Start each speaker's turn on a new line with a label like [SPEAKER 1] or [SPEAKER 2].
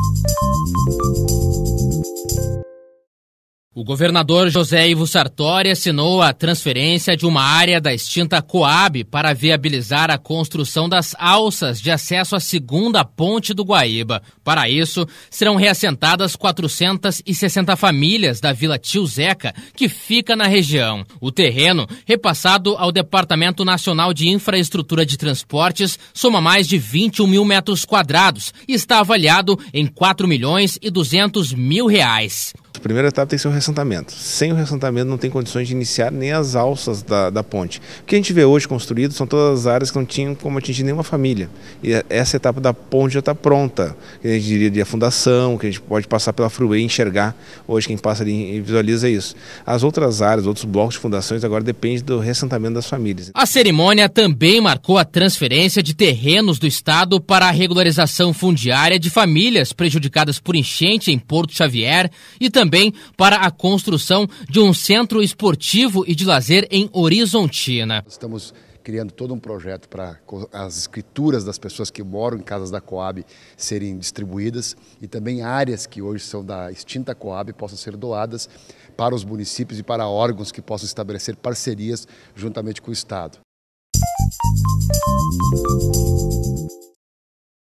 [SPEAKER 1] Música o governador José Ivo Sartori assinou a transferência de uma área da extinta Coab para viabilizar a construção das alças de acesso à segunda ponte do Guaíba. Para isso, serão reassentadas 460 famílias da Vila Tio Zeca, que fica na região. O terreno, repassado ao Departamento Nacional de Infraestrutura de Transportes, soma mais de 21 mil metros quadrados e está avaliado em 4 milhões e 200 mil reais.
[SPEAKER 2] A primeira etapa tem que ser o ressantamento. Sem o ressantamento não tem condições de iniciar nem as alças da, da ponte. O que a gente vê hoje construído são todas as áreas que não tinham como atingir nenhuma família. E é, essa etapa da ponte já está pronta. a gente diria de fundação, que a gente pode passar pela fruê e enxergar. Hoje quem passa ali e visualiza é isso. As outras áreas, outros blocos de fundações agora depende do ressantamento das famílias.
[SPEAKER 1] A cerimônia também marcou a transferência de terrenos do Estado para a regularização fundiária de famílias prejudicadas por enchente em Porto Xavier e também também para a construção de um centro esportivo e de lazer em Horizontina. Estamos
[SPEAKER 3] criando todo um projeto para as escrituras das pessoas que moram em casas da Coab serem distribuídas e também áreas que hoje são da extinta Coab possam ser doadas para os municípios e para órgãos que possam estabelecer parcerias juntamente com o Estado.